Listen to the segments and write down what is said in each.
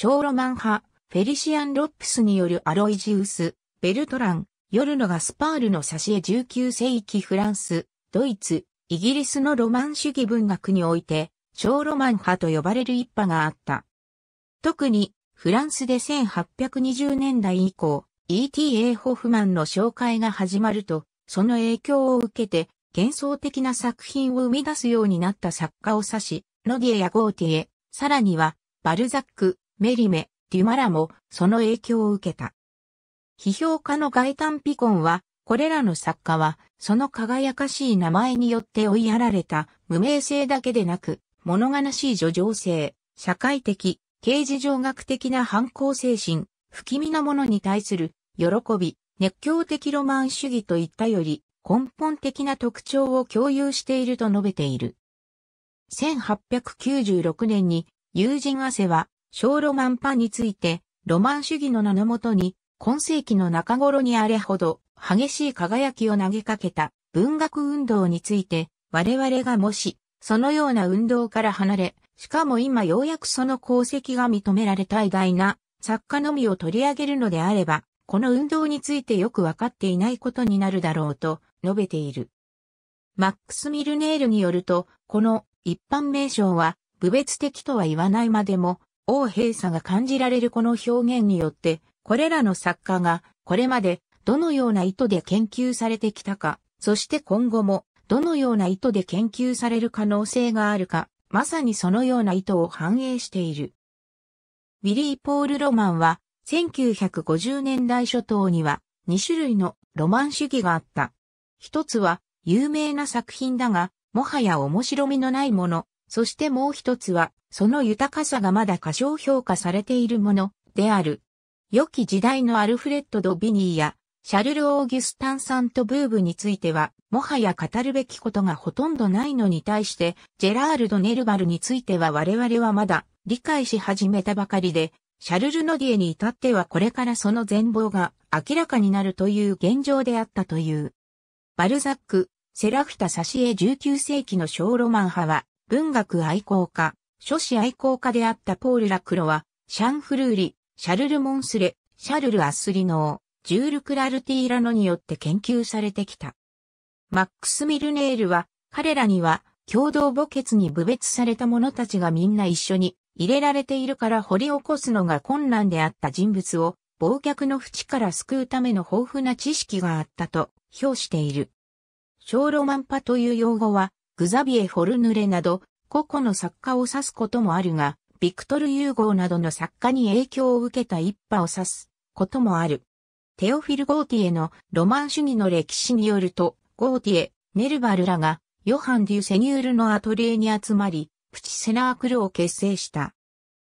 小ロマン派、フェリシアン・ロップスによるアロイジウス、ベルトラン、ヨルノがスパールの挿絵19世紀フランス、ドイツ、イギリスのロマン主義文学において、小ロマン派と呼ばれる一派があった。特に、フランスで1820年代以降、E.T.A. ホフマンの紹介が始まると、その影響を受けて、幻想的な作品を生み出すようになった作家を指し、ノディエやゴーティエ、さらには、バルザック、メリメ、デュマラもその影響を受けた。批評家のガイタン・ピコンは、これらの作家は、その輝かしい名前によって追いやられた無名性だけでなく、物悲しい叙情性、社会的、刑事上学的な反抗精神、不気味なものに対する喜び、熱狂的ロマン主義といったより根本的な特徴を共有していると述べている。1896年に友人汗は小ロマンパについて、ロマン主義の名のもとに、今世紀の中頃にあれほど激しい輝きを投げかけた文学運動について、我々がもし、そのような運動から離れ、しかも今ようやくその功績が認められた偉大な作家のみを取り上げるのであれば、この運動についてよくわかっていないことになるだろうと述べている。マックス・ミルネールによると、この一般名称は、部別的とは言わないまでも、王閉鎖が感じられるこの表現によって、これらの作家がこれまでどのような意図で研究されてきたか、そして今後もどのような意図で研究される可能性があるか、まさにそのような意図を反映している。ウィリー・ポール・ロマンは1950年代初頭には2種類のロマン主義があった。一つは有名な作品だが、もはや面白みのないもの、そしてもう一つはその豊かさがまだ過小評価されているものである。良き時代のアルフレッド・ド・ビニーやシャルル・オーギュスタン・サント・ブーブについては、もはや語るべきことがほとんどないのに対して、ジェラールド・ネルバルについては我々はまだ理解し始めたばかりで、シャルル・ノディエに至ってはこれからその全貌が明らかになるという現状であったという。バルザック、セラフタ・サシエ19世紀の小ロマン派は、文学愛好家、諸子愛好家であったポール・ラクロは、シャンフルーリ、シャルル・モンスレ、シャルル・アスリノー、ジュール・クラルティーラノによって研究されてきた。マックス・ミルネールは、彼らには、共同墓穴に部別された者たちがみんな一緒に入れられているから掘り起こすのが困難であった人物を、忘却の淵から救うための豊富な知識があったと評している。小ロマンパという用語は、グザビエ・フォルヌレなど、個々の作家を指すこともあるが、ビクトル・ユーゴーなどの作家に影響を受けた一派を指すこともある。テオフィル・ゴーティエのロマン主義の歴史によると、ゴーティエ、ネルバルらが、ヨハン・デュ・セニュールのアトリエに集まり、プチセナークルを結成した。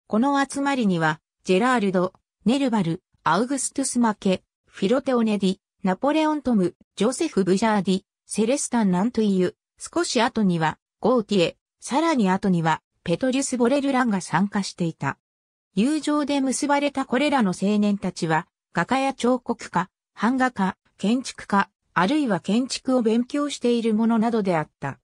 この集まりには、ジェラールド、ネルバル、アウグストゥス・マケ、フィロテオネディ、ナポレオン・トム、ジョセフ・ブジャーディ、セレスタン・ナントイユ、少し後には、ゴーティエ、さらに後には、ペトリュス・ボレルランが参加していた。友情で結ばれたこれらの青年たちは、画家や彫刻家、版画家、建築家、あるいは建築を勉強している者などであった。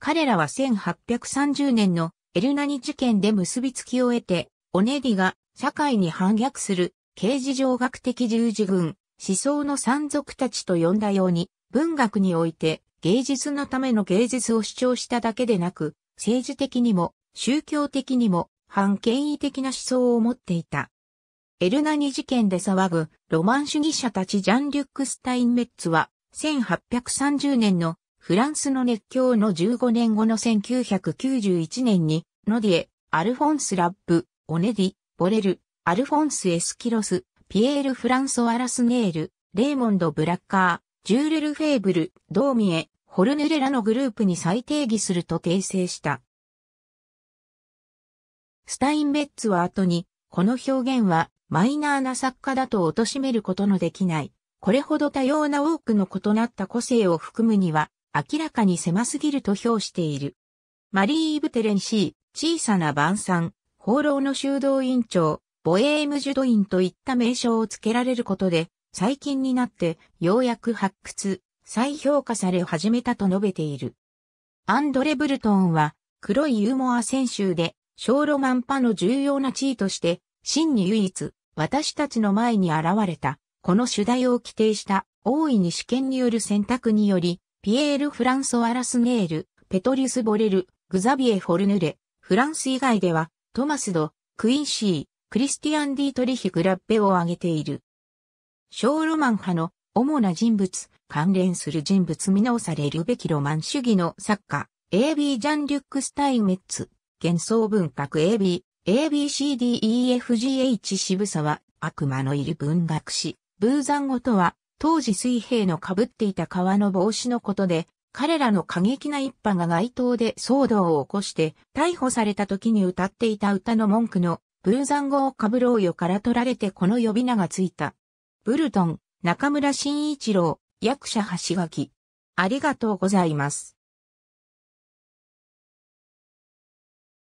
彼らは1830年のエルナニ事件で結びつきを得て、オネディが社会に反逆する刑事上学的十字軍、思想の山賊たちと呼んだように、文学において芸術のための芸術を主張しただけでなく、政治的にも、宗教的にも、反権威的な思想を持っていた。エルナニ事件で騒ぐロマン主義者たちジャン・リュック・スタインメッツは1830年のフランスの熱狂の15年後の1991年にノディエ、アルフォンス・ラップ、オネディ、ボレル、アルフォンス・エスキロス、ピエール・フランソワ・ラスネール、レーモンド・ブラッカー、ジュール・ル・フェーブル、ドーミエ、ホルヌレラのグループに再定義すると訂正した。スタインベッツは後に、この表現はマイナーな作家だと貶めることのできない。これほど多様な多くの異なった個性を含むには、明らかに狭すぎると評している。マリー・イブテレンシー、小さな晩餐、放浪の修道院長、ボエームジュドインといった名称を付けられることで、最近になって、ようやく発掘、再評価され始めたと述べている。アンドレ・ブルトンは、黒いユーモア選手で、小ロマンパの重要な地位として、真に唯一、私たちの前に現れた、この主題を規定した大いに試験による選択により、ピエール・フランソアラスネール、ペトリュス・ボレル、グザビエ・フォルヌレ、フランス以外では、トマスド、クインシー、クリスティアン・ディートリヒ・グラッペを挙げている。小ロマン派の主な人物、関連する人物見直されるべきロマン主義の作家、AB ジャンリュック・スタイメッツ、幻想文学 AB、ABCDEFGH 渋沢、悪魔のいる文学史、ブーザン語とは、当時水平の被っていた革の帽子のことで、彼らの過激な一派が街頭で騒動を起こして、逮捕された時に歌っていた歌の文句の、ブーザン語を被ろうよから取られてこの呼び名がついた。ブルトン、中村慎一郎、役者橋垣。ありがとうございます。